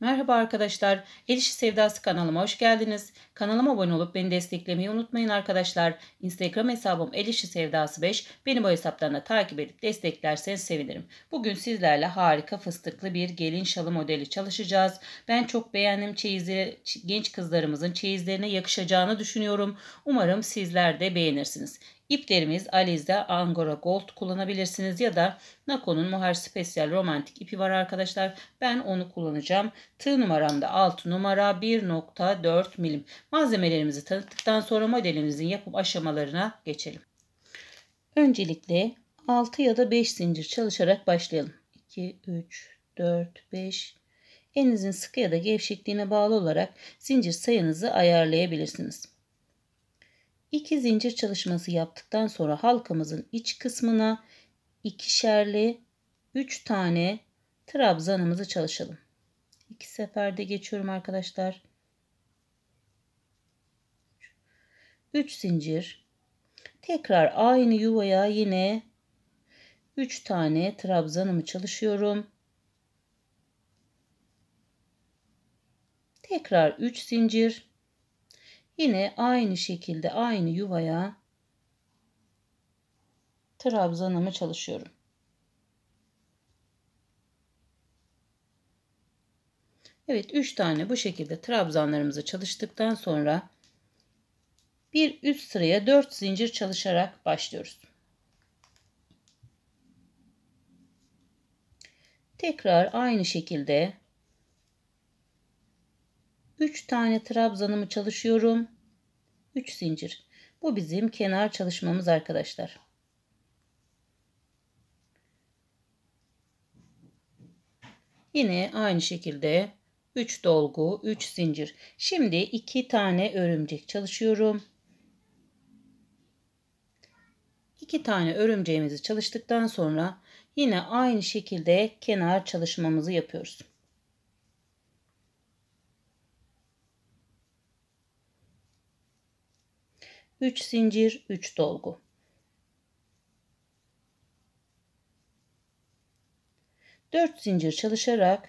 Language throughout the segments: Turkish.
Merhaba arkadaşlar, El Sevdası kanalıma hoş geldiniz. Kanalıma abone olup beni desteklemeyi unutmayın arkadaşlar. Instagram hesabım El Sevdası 5, beni bu hesaplarına takip edip desteklerseniz sevinirim. Bugün sizlerle harika fıstıklı bir gelin şalı modeli çalışacağız. Ben çok beğendim çeyizleri, genç kızlarımızın çeyizlerine yakışacağını düşünüyorum. Umarım sizler de beğenirsiniz. İplerimiz alize, Angora Gold kullanabilirsiniz ya da Nako'nun Mohair Special Romantik ipi var arkadaşlar. Ben onu kullanacağım. Tığ numaramda 6 numara 1.4 milim. Malzemelerimizi tanıttıktan sonra modelimizin yapım aşamalarına geçelim. Öncelikle 6 ya da 5 zincir çalışarak başlayalım. 2, 3, 4, 5. Elinizin sıkı ya da gevşekliğine bağlı olarak zincir sayınızı ayarlayabilirsiniz. İki zincir çalışması yaptıktan sonra halkamızın iç kısmına ikişerli 3 tane trabzanımızı çalışalım. İki seferde geçiyorum arkadaşlar. 3 zincir. Tekrar aynı yuvaya yine 3 tane trabzanımı çalışıyorum. Tekrar 3 zincir. Yine aynı şekilde aynı yuvaya trabzanımı çalışıyorum. Evet 3 tane bu şekilde trabzanlarımızı çalıştıktan sonra bir üst sıraya 4 zincir çalışarak başlıyoruz. Tekrar aynı şekilde 3 tane trabzanımı çalışıyorum. 3 zincir. Bu bizim kenar çalışmamız arkadaşlar. Yine aynı şekilde 3 dolgu, 3 zincir. Şimdi 2 tane örümcek çalışıyorum. 2 tane örümceğimizi çalıştıktan sonra yine aynı şekilde kenar çalışmamızı yapıyoruz. 3 zincir 3 dolgu. Dört zincir çalışarak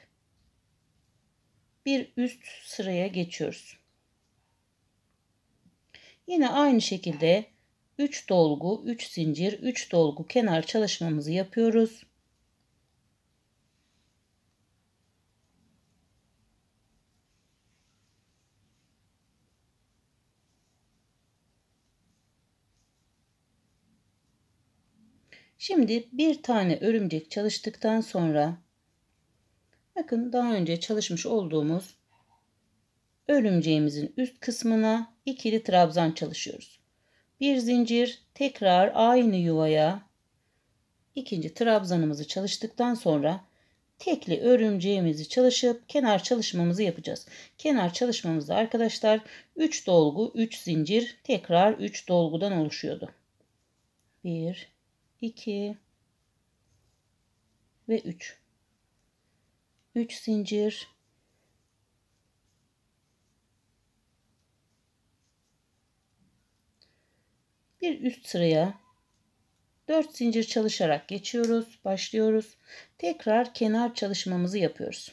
bir üst sıraya geçiyoruz. Yine aynı şekilde 3 dolgu, 3 zincir, 3 dolgu kenar çalışmamızı yapıyoruz. Şimdi bir tane örümcek çalıştıktan sonra bakın daha önce çalışmış olduğumuz örümceğimizin üst kısmına ikili trabzan çalışıyoruz. Bir zincir tekrar aynı yuvaya ikinci trabzanımızı çalıştıktan sonra tekli örümceğimizi çalışıp kenar çalışmamızı yapacağız. Kenar çalışmamızda arkadaşlar 3 dolgu 3 zincir tekrar 3 dolgudan oluşuyordu. 1 2 ve 3 3 zincir bir üst sıraya 4 zincir çalışarak geçiyoruz başlıyoruz tekrar kenar çalışmamızı yapıyoruz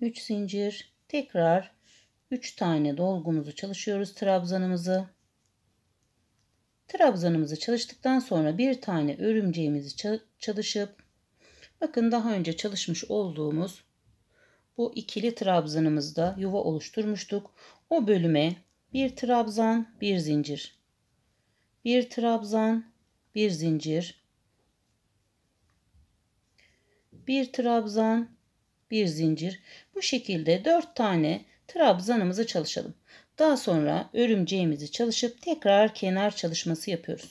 Üç zincir tekrar 3 tane dolgumuzu çalışıyoruz trabzanımızı. Trabzanımızı çalıştıktan sonra bir tane örümceğimizi çalışıp bakın daha önce çalışmış olduğumuz bu ikili trabzanımızda yuva oluşturmuştuk. O bölüme bir trabzan, bir zincir. Bir trabzan, bir zincir. Bir trabzan, bir zincir. Bu şekilde 4 tane Trabzanımızı çalışalım. Daha sonra örümceğimizi çalışıp tekrar kenar çalışması yapıyoruz.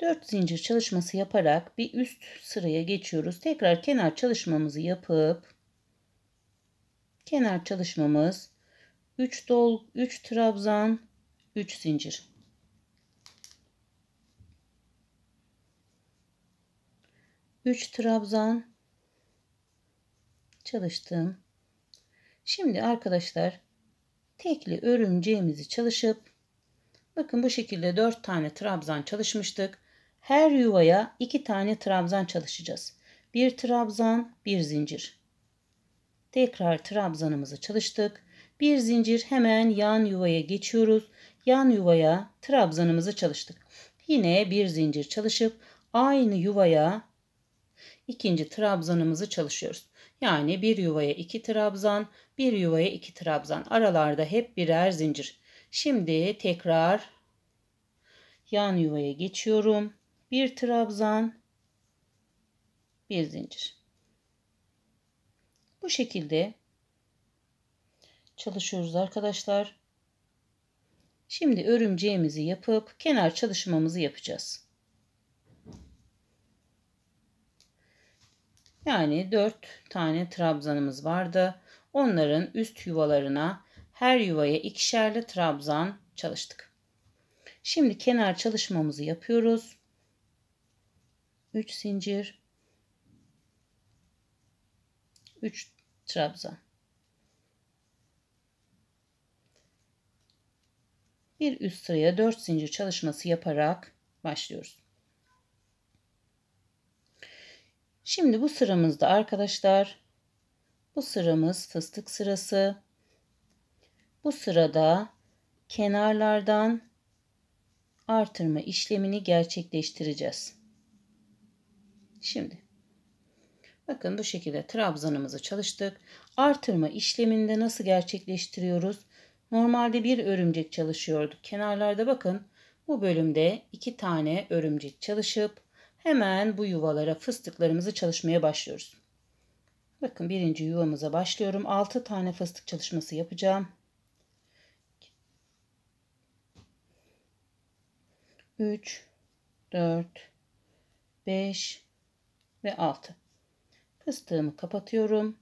Dört zincir çalışması yaparak bir üst sıraya geçiyoruz. Tekrar kenar çalışmamızı yapıp Kenar çalışmamız 3 dol 3 trabzan 3 zincir. Üç trabzan çalıştım. Şimdi arkadaşlar tekli örümceğimizi çalışıp bakın bu şekilde dört tane trabzan çalışmıştık. Her yuvaya iki tane trabzan çalışacağız. Bir trabzan, bir zincir. Tekrar trabzanımızı çalıştık. Bir zincir hemen yan yuvaya geçiyoruz. Yan yuvaya trabzanımızı çalıştık. Yine bir zincir çalışıp aynı yuvaya ikinci trabzanımızı çalışıyoruz. Yani bir yuvaya iki trabzan, bir yuvaya iki trabzan. Aralarda hep birer zincir. Şimdi tekrar yan yuvaya geçiyorum. Bir trabzan, bir zincir. Bu şekilde çalışıyoruz arkadaşlar. Şimdi örümceğimizi yapıp kenar çalışmamızı yapacağız. Yani 4 tane trabzanımız vardı. Onların üst yuvalarına her yuvaya ikişerli trabzan çalıştık. Şimdi kenar çalışmamızı yapıyoruz. 3 zincir 3 Trabzan. Bir üst sıraya 4 zincir çalışması yaparak başlıyoruz. Şimdi bu sıramızda arkadaşlar bu sıramız fıstık sırası. Bu sırada kenarlardan artırma işlemini gerçekleştireceğiz. Şimdi Bakın bu şekilde trabzanımızı çalıştık. Artırma işleminde nasıl gerçekleştiriyoruz? Normalde bir örümcek çalışıyorduk. Kenarlarda bakın bu bölümde iki tane örümcek çalışıp hemen bu yuvalara fıstıklarımızı çalışmaya başlıyoruz. Bakın birinci yuvamıza başlıyorum. 6 tane fıstık çalışması yapacağım. 3, 4, 5 ve 6. Fıstığımı kapatıyorum.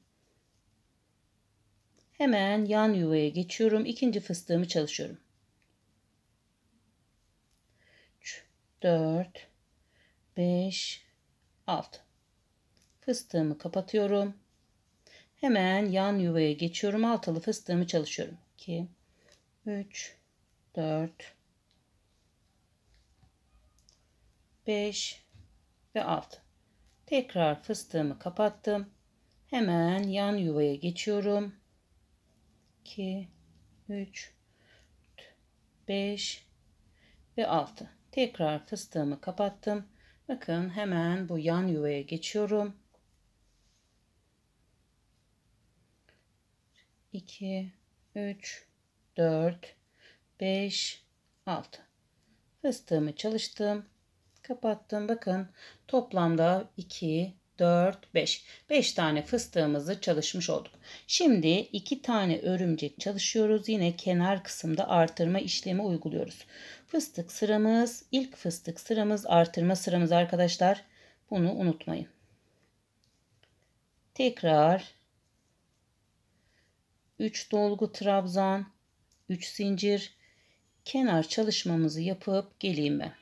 Hemen yan yuvaya geçiyorum. İkinci fıstığımı çalışıyorum. 3, 4, 5, 6. Fıstığımı kapatıyorum. Hemen yan yuvaya geçiyorum. Altılı fıstığımı çalışıyorum. 2, 3, 4, 5 ve 6. Tekrar fıstığımı kapattım. Hemen yan yuvaya geçiyorum. 2, 3, 5 ve 6. Tekrar fıstığımı kapattım. Bakın hemen bu yan yuvaya geçiyorum. 2, 3, 4, 5, 6. Fıstığımı çalıştım kapattım. Bakın toplamda 2, 4, 5. 5 tane fıstığımızı çalışmış olduk. Şimdi 2 tane örümcek çalışıyoruz. Yine kenar kısımda artırma işlemi uyguluyoruz. Fıstık sıramız, ilk fıstık sıramız, artırma sıramız arkadaşlar. Bunu unutmayın. Tekrar 3 dolgu trabzan, 3 zincir kenar çalışmamızı yapıp geleyim ben.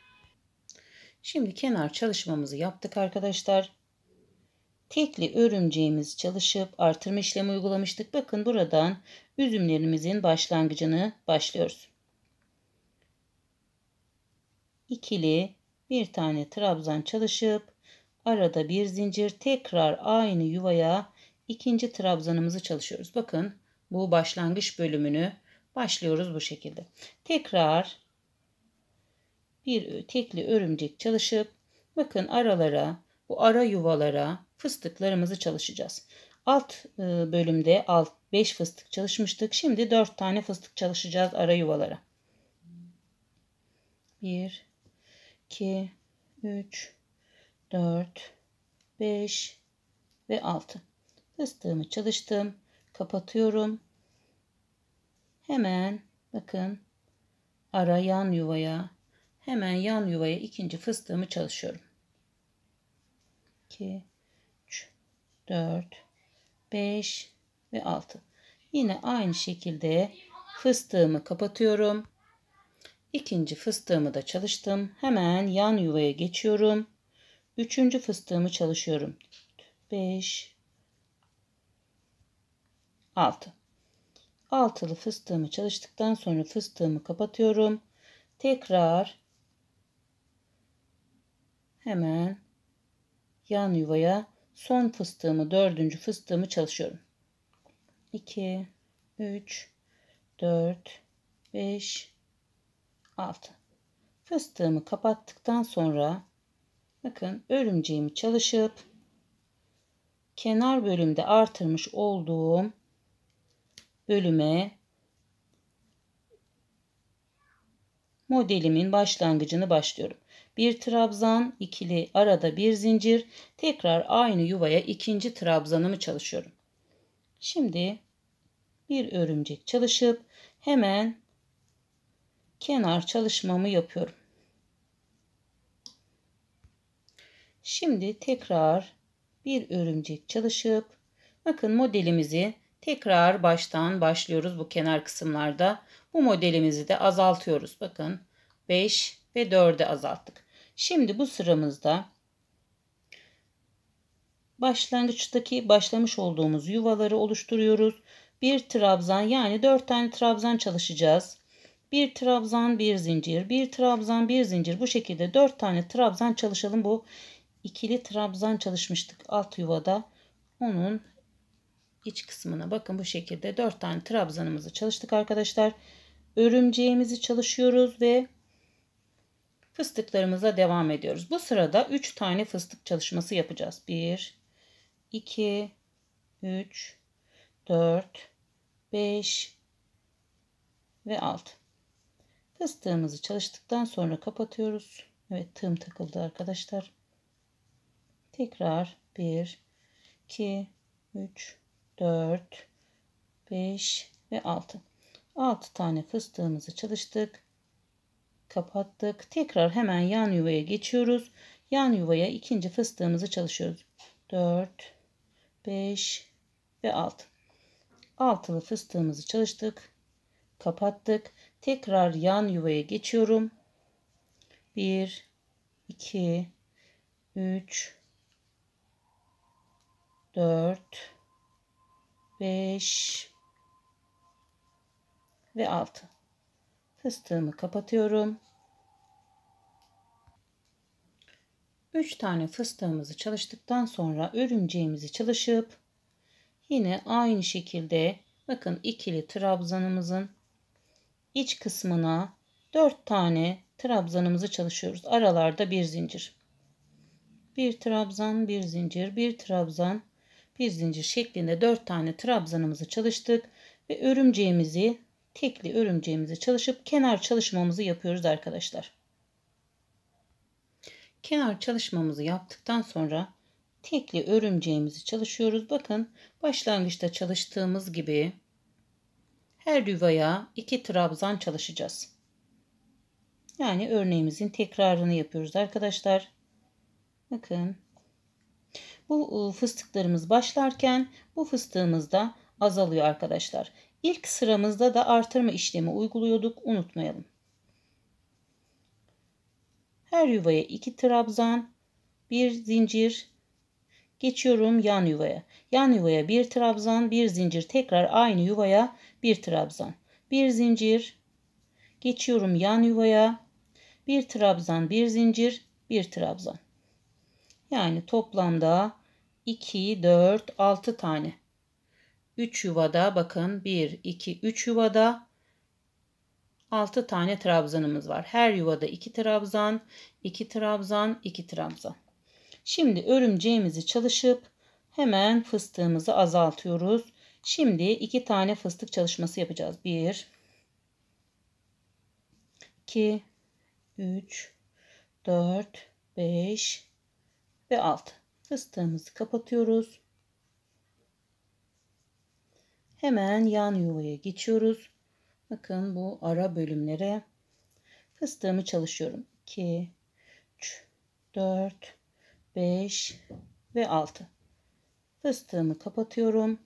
Şimdi kenar çalışmamızı yaptık arkadaşlar. Tekli örümceğimiz çalışıp artırma işlemi uygulamıştık. Bakın buradan üzümlerimizin başlangıcını başlıyoruz. İkili bir tane trabzan çalışıp arada bir zincir tekrar aynı yuvaya ikinci trabzanımızı çalışıyoruz. Bakın bu başlangıç bölümünü başlıyoruz bu şekilde. Tekrar bir tekli örümcek çalışıp bakın aralara bu ara yuvalara fıstıklarımızı çalışacağız. Alt ıı, bölümde alt 5 fıstık çalışmıştık. Şimdi 4 tane fıstık çalışacağız ara yuvalara. 1 2 3 4 5 ve 6. Fıstığımı çalıştım. Kapatıyorum. Hemen bakın ara yan yuvaya Hemen yan yuvaya ikinci fıstığımı çalışıyorum. 2, 3, 4, 5 ve 6. Yine aynı şekilde fıstığımı kapatıyorum. İkinci fıstığımı da çalıştım. Hemen yan yuvaya geçiyorum. Üçüncü fıstığımı çalışıyorum. 5 6 Altılı fıstığımı çalıştıktan sonra fıstığımı kapatıyorum. Tekrar Hemen yan yuvaya son fıstığımı dördüncü fıstığımı çalışıyorum. 2 3 4 5 6 fıstığımı kapattıktan sonra bakın örümceğimi çalışıp kenar bölümde artırmış olduğum bölüme modelimin başlangıcını başlıyorum bir trabzan, ikili arada bir zincir, tekrar aynı yuvaya ikinci trabzanımı çalışıyorum. Şimdi bir örümcek çalışıp hemen kenar çalışmamı yapıyorum. Şimdi tekrar bir örümcek çalışıp bakın modelimizi tekrar baştan başlıyoruz bu kenar kısımlarda. Bu modelimizi de azaltıyoruz. Bakın 5 ve 4'e azalttık. Şimdi bu sıramızda başlangıçtaki başlamış olduğumuz yuvaları oluşturuyoruz. Bir trabzan yani 4 tane trabzan çalışacağız. Bir trabzan bir zincir, bir trabzan bir zincir bu şekilde 4 tane trabzan çalışalım. Bu ikili trabzan çalışmıştık alt yuvada. Onun iç kısmına bakın bu şekilde 4 tane trabzanımızı çalıştık arkadaşlar. Örümceğimizi çalışıyoruz ve fıstıklarımıza devam ediyoruz. Bu sırada 3 tane fıstık çalışması yapacağız. 1, 2, 3, 4, 5 ve 6. Fıstığımızı çalıştıktan sonra kapatıyoruz. Evet tığım takıldı arkadaşlar. Tekrar 1, 2, 3, 4, 5 ve 6. 6 tane fıstığımızı çalıştık kapattık. Tekrar hemen yan yuvaya geçiyoruz. Yan yuvaya ikinci fıstığımızı çalışıyoruz. 4, 5 ve 6. Altılı fıstığımızı çalıştık. Kapattık. Tekrar yan yuvaya geçiyorum. 1, 2, 3, 4, 5 ve 6 fıstığımı kapatıyorum. 3 tane fıstığımızı çalıştıktan sonra örümceğimizi çalışıp yine aynı şekilde bakın ikili trabzanımızın iç kısmına 4 tane trabzanımızı çalışıyoruz. Aralarda bir zincir. Bir trabzan, bir zincir, bir trabzan, bir zincir şeklinde 4 tane trabzanımızı çalıştık ve örümceğimizi tekli örümceğimizi çalışıp kenar çalışmamızı yapıyoruz arkadaşlar. Kenar çalışmamızı yaptıktan sonra tekli örümceğimizi çalışıyoruz. Bakın başlangıçta çalıştığımız gibi her yuvaya iki trabzan çalışacağız. Yani örneğimizin tekrarını yapıyoruz arkadaşlar. Bakın. Bu e, fıstıklarımız başlarken bu fıstığımız da azalıyor arkadaşlar. İlk sıramızda da artırma işlemi uyguluyorduk. Unutmayalım. Her yuvaya 2 trabzan, 1 zincir geçiyorum yan yuvaya. Yan yuvaya 1 trabzan, 1 zincir tekrar aynı yuvaya 1 trabzan. 1 zincir geçiyorum yan yuvaya. 1 trabzan, 1 zincir, 1 trabzan. Yani toplamda 2 4 6 tane 3 yuvada bakın 1, 2, 3 yuvada 6 tane trabzanımız var. Her yuvada 2 trabzan, 2 trabzan, 2 trabzan. Şimdi örümceğimizi çalışıp hemen fıstığımızı azaltıyoruz. Şimdi 2 tane fıstık çalışması yapacağız. 1 2 3 4 5 ve 6. Fıstığımızı kapatıyoruz. Hemen yan yuvaya geçiyoruz. Bakın bu ara bölümlere fıstığımı çalışıyorum. 2, 3, 4, 5 ve 6. Fıstığımı kapatıyorum.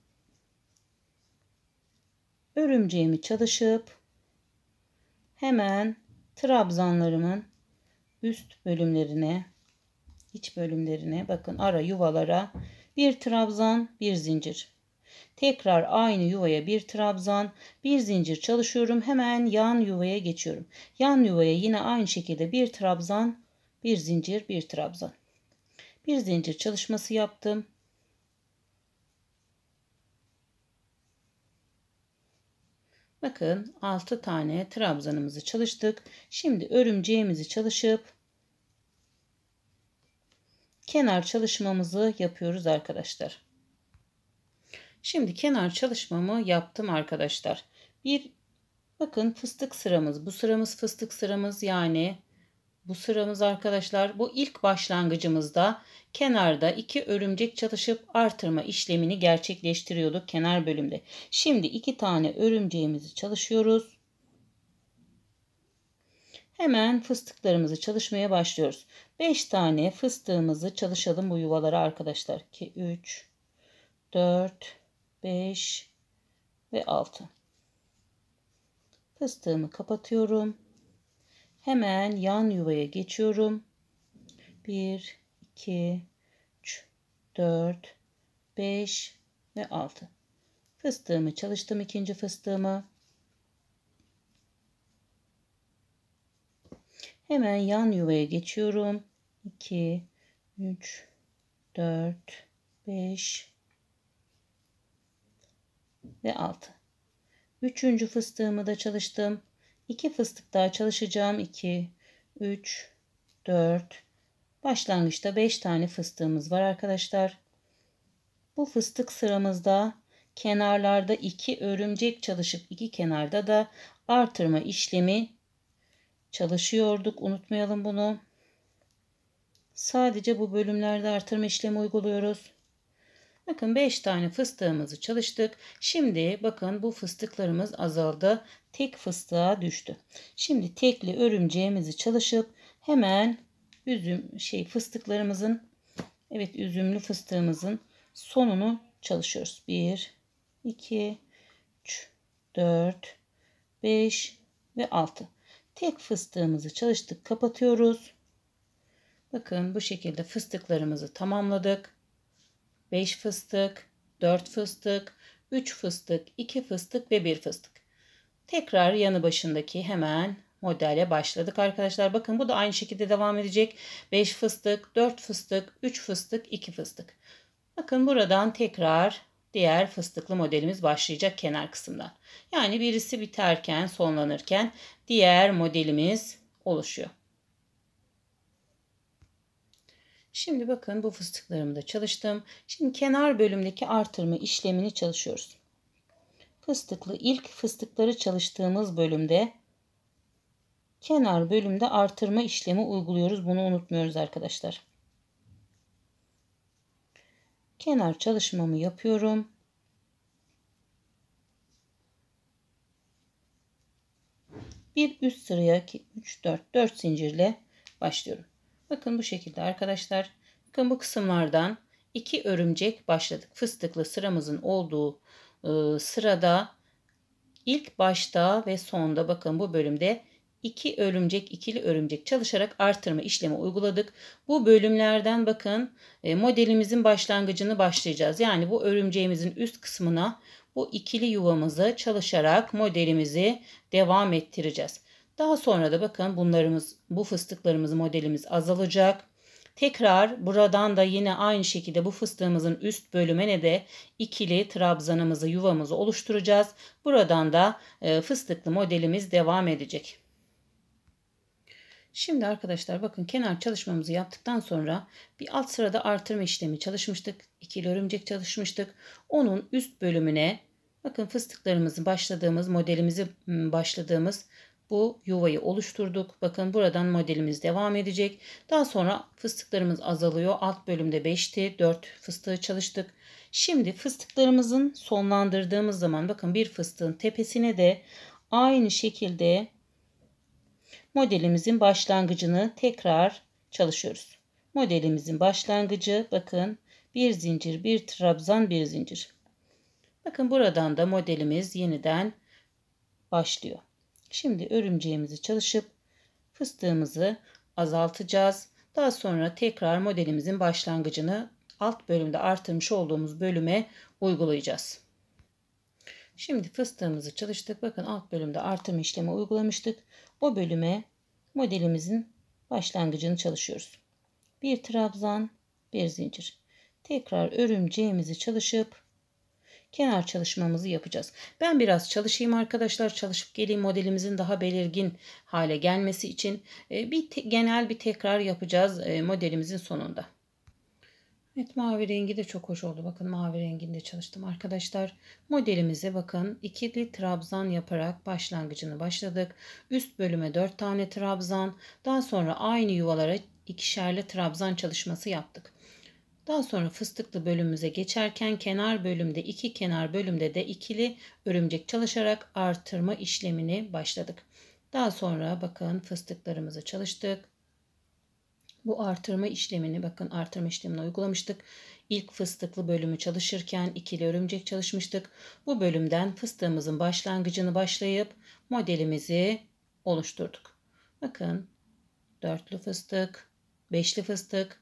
Örümceğimi çalışıp hemen trabzanlarımın üst bölümlerine, iç bölümlerine bakın ara yuvalara bir trabzan, bir zincir. Tekrar aynı yuvaya bir trabzan, bir zincir çalışıyorum. Hemen yan yuvaya geçiyorum. Yan yuvaya yine aynı şekilde bir trabzan, bir zincir, bir trabzan. Bir zincir çalışması yaptım. Bakın 6 tane trabzanımızı çalıştık. Şimdi örümceğimizi çalışıp kenar çalışmamızı yapıyoruz arkadaşlar. Şimdi kenar çalışmamı yaptım arkadaşlar. Bir bakın fıstık sıramız. Bu sıramız fıstık sıramız yani bu sıramız arkadaşlar bu ilk başlangıcımızda kenarda iki örümcek çalışıp artırma işlemini gerçekleştiriyorduk kenar bölümde. Şimdi iki tane örümceğimizi çalışıyoruz. Hemen fıstıklarımızı çalışmaya başlıyoruz. 5 tane fıstığımızı çalışalım bu yuvalara arkadaşlar. 2, 3, 4, 5 ve 6. Fıstığımı kapatıyorum. Hemen yan yuvaya geçiyorum. 1, 2, 3, 4, 5 ve 6. Fıstığımı çalıştım ikinci fıstığımı. Hemen yan yuvaya geçiyorum. 2, 3, 4, 5, ve 6. Üçüncü fıstığımı da çalıştım. 2 fıstık daha çalışacağım. 2, 3, 4. Başlangıçta 5 tane fıstığımız var arkadaşlar. Bu fıstık sıramızda kenarlarda 2 örümcek çalışıp iki kenarda da artırma işlemi çalışıyorduk. Unutmayalım bunu. Sadece bu bölümlerde artırma işlemi uyguluyoruz. Bakın 5 tane fıstığımızı çalıştık. Şimdi bakın bu fıstıklarımız azaldı. Tek fıstığa düştü. Şimdi tekli örümceğimizi çalışıp hemen üzüm şey fıstıklarımızın evet üzümlü fıstığımızın sonunu çalışıyoruz. 1 2 3 4 5 ve 6. Tek fıstığımızı çalıştık. Kapatıyoruz. Bakın bu şekilde fıstıklarımızı tamamladık. 5 fıstık, 4 fıstık, 3 fıstık, 2 fıstık ve 1 fıstık. Tekrar yanı başındaki hemen modele başladık arkadaşlar. Bakın bu da aynı şekilde devam edecek. 5 fıstık, 4 fıstık, 3 fıstık, 2 fıstık. Bakın buradan tekrar diğer fıstıklı modelimiz başlayacak kenar kısımdan. Yani birisi biterken, sonlanırken diğer modelimiz oluşuyor. Şimdi bakın bu fıstıklarımı da çalıştım. Şimdi kenar bölümdeki artırma işlemini çalışıyoruz. Fıstıklı ilk fıstıkları çalıştığımız bölümde kenar bölümde artırma işlemi uyguluyoruz. Bunu unutmuyoruz arkadaşlar. Kenar çalışmamı yapıyorum. Bir üst sıraya 3 4 4 zincirle başlıyorum. Bakın bu şekilde arkadaşlar. Bakın bu kısımlardan iki örümcek başladık. Fıstıklı sıramızın olduğu e, sırada ilk başta ve sonda bakın bu bölümde iki örümcek ikili örümcek çalışarak artırma işlemi uyguladık. Bu bölümlerden bakın e, modelimizin başlangıcını başlayacağız. Yani bu örümceğimizin üst kısmına bu ikili yuvamızı çalışarak modelimizi devam ettireceğiz. Daha sonra da bakın bunlarımız bu fıstıklarımız modelimiz azalacak. Tekrar buradan da yine aynı şekilde bu fıstığımızın üst bölümüne de ikili trabzanımızı yuvamızı oluşturacağız. Buradan da e, fıstıklı modelimiz devam edecek. Şimdi arkadaşlar bakın kenar çalışmamızı yaptıktan sonra bir alt sırada artırma işlemi çalışmıştık. İkili örümcek çalışmıştık. Onun üst bölümüne bakın fıstıklarımızı başladığımız modelimizi ıı, başladığımız bu yuvayı oluşturduk. Bakın buradan modelimiz devam edecek. Daha sonra fıstıklarımız azalıyor. Alt bölümde 5'ti. 4 fıstığı çalıştık. Şimdi fıstıklarımızın sonlandırdığımız zaman bakın bir fıstığın tepesine de aynı şekilde modelimizin başlangıcını tekrar çalışıyoruz. Modelimizin başlangıcı bakın bir zincir, bir trabzan, bir zincir. Bakın buradan da modelimiz yeniden başlıyor. Şimdi örümceğimizi çalışıp fıstığımızı azaltacağız. Daha sonra tekrar modelimizin başlangıcını alt bölümde artırmış olduğumuz bölüme uygulayacağız. Şimdi fıstığımızı çalıştık. Bakın alt bölümde artırma işlemi uygulamıştık. O bölüme modelimizin başlangıcını çalışıyoruz. Bir trabzan, bir zincir. Tekrar örümceğimizi çalışıp kenar çalışmamızı yapacağız. Ben biraz çalışayım arkadaşlar. Çalışıp geleyim modelimizin daha belirgin hale gelmesi için e, bir genel bir tekrar yapacağız e, modelimizin sonunda. Evet mavi rengi de çok hoş oldu. Bakın mavi renginde çalıştım arkadaşlar. Modelimize bakın ikili trabzan yaparak başlangıcını başladık. Üst bölüme 4 tane trabzan daha sonra aynı yuvalara ikişerli trabzan çalışması yaptık. Daha sonra fıstıklı bölümümüze geçerken kenar bölümde iki kenar bölümde de ikili örümcek çalışarak artırma işlemini başladık. Daha sonra bakın fıstıklarımızı çalıştık. Bu artırma işlemini bakın artırma işlemini uygulamıştık. İlk fıstıklı bölümü çalışırken ikili örümcek çalışmıştık. Bu bölümden fıstığımızın başlangıcını başlayıp modelimizi oluşturduk. Bakın dörtlü fıstık, beşli fıstık,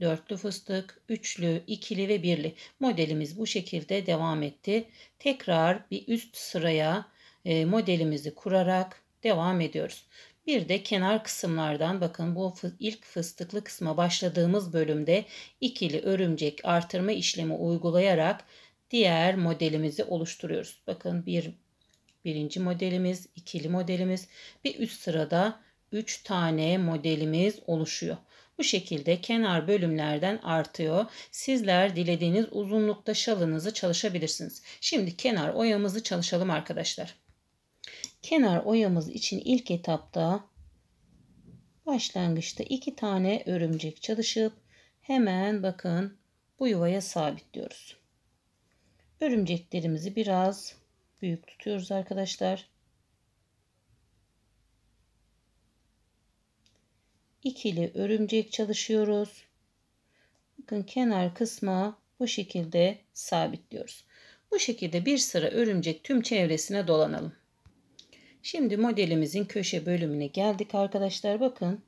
dörtlü fıstık, üçlü, ikili ve birli modelimiz bu şekilde devam etti. Tekrar bir üst sıraya e, modelimizi kurarak devam ediyoruz. Bir de kenar kısımlardan bakın bu ilk fıstıklı kısma başladığımız bölümde ikili örümcek artırma işlemi uygulayarak diğer modelimizi oluşturuyoruz. Bakın bir birinci modelimiz, ikili modelimiz bir üst sırada 3 tane modelimiz oluşuyor. Bu şekilde kenar bölümlerden artıyor. Sizler dilediğiniz uzunlukta şalınızı çalışabilirsiniz. Şimdi kenar oyamızı çalışalım arkadaşlar. Kenar oyamız için ilk etapta başlangıçta iki tane örümcek çalışıp hemen bakın bu yuvaya sabitliyoruz. Örümceklerimizi biraz büyük tutuyoruz arkadaşlar. ikili örümcek çalışıyoruz. Bakın kenar kısma bu şekilde sabitliyoruz. Bu şekilde bir sıra örümcek tüm çevresine dolanalım. Şimdi modelimizin köşe bölümüne geldik arkadaşlar. Bakın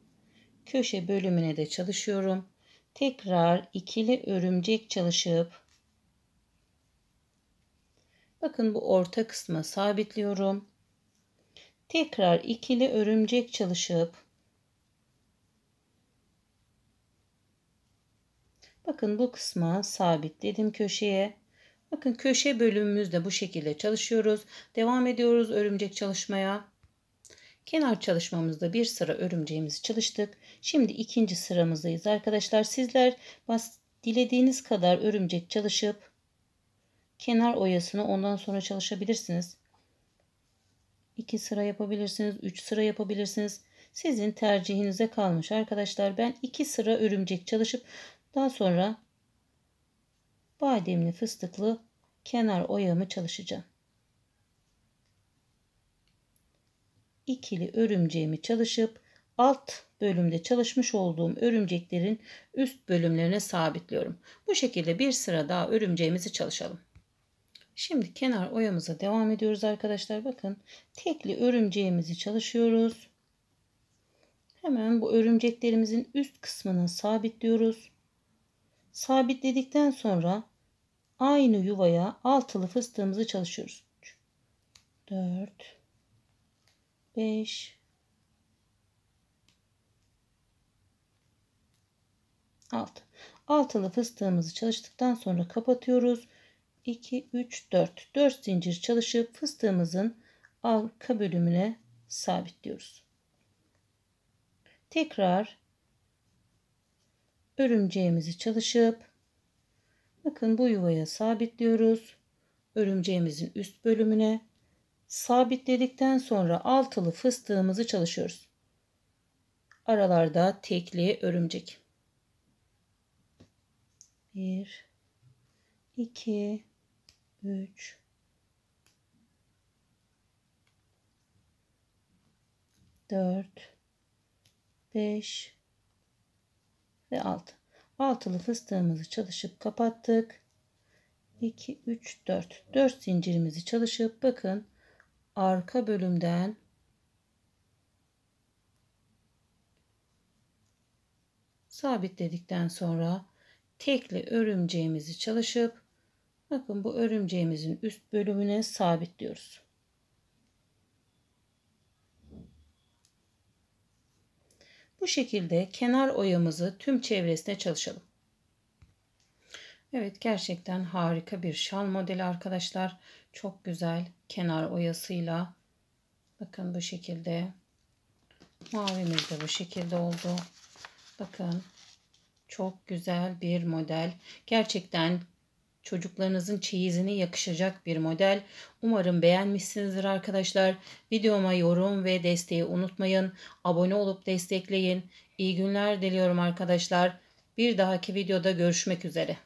köşe bölümüne de çalışıyorum. Tekrar ikili örümcek çalışıp bakın bu orta kısmı sabitliyorum. Tekrar ikili örümcek çalışıp Bakın bu kısma sabitledim köşeye. Bakın köşe bölümümüzde bu şekilde çalışıyoruz. Devam ediyoruz örümcek çalışmaya. Kenar çalışmamızda bir sıra örümceğimizi çalıştık. Şimdi ikinci sıramızdayız arkadaşlar. Sizler bas, dilediğiniz kadar örümcek çalışıp kenar oyasını ondan sonra çalışabilirsiniz. 2 sıra yapabilirsiniz. 3 sıra yapabilirsiniz. Sizin tercihinize kalmış arkadaşlar. Ben 2 sıra örümcek çalışıp daha sonra bademli fıstıklı kenar oyağımı çalışacağım. İkili örümceğimi çalışıp alt bölümde çalışmış olduğum örümceklerin üst bölümlerine sabitliyorum. Bu şekilde bir sıra daha örümceğimizi çalışalım. Şimdi kenar oyamıza devam ediyoruz arkadaşlar. Bakın tekli örümceğimizi çalışıyoruz. Hemen bu örümceklerimizin üst kısmını sabitliyoruz. Sabitledikten sonra aynı yuvaya altılı fıstığımızı çalışıyoruz. 4 5 6 altılı fıstığımızı çalıştıktan sonra kapatıyoruz. 2 3 4 4 zincir çalışıp fıstığımızın arka bölümüne sabitliyoruz. Tekrar örümceğimizi çalışıp bakın bu yuvaya sabitliyoruz. Örümceğimizin üst bölümüne sabitledikten sonra altılı fıstığımızı çalışıyoruz. Aralarda tekli örümcek. 1 2 3 4 5 ve 6. Altılı fıstığımızı çalışıp kapattık. 2, 3, 4. 4 zincirimizi çalışıp bakın arka bölümden sabitledikten sonra tekli örümceğimizi çalışıp bakın bu örümceğimizin üst bölümüne sabitliyoruz. Bu şekilde kenar oyamızı tüm çevresine çalışalım. Evet gerçekten harika bir şal modeli arkadaşlar. Çok güzel kenar oyasıyla. Bakın bu şekilde. Mavimiz de bu şekilde oldu. Bakın çok güzel bir model. Gerçekten Çocuklarınızın çeyizine yakışacak bir model. Umarım beğenmişsinizdir arkadaşlar. Videoma yorum ve desteği unutmayın. Abone olup destekleyin. İyi günler diliyorum arkadaşlar. Bir dahaki videoda görüşmek üzere.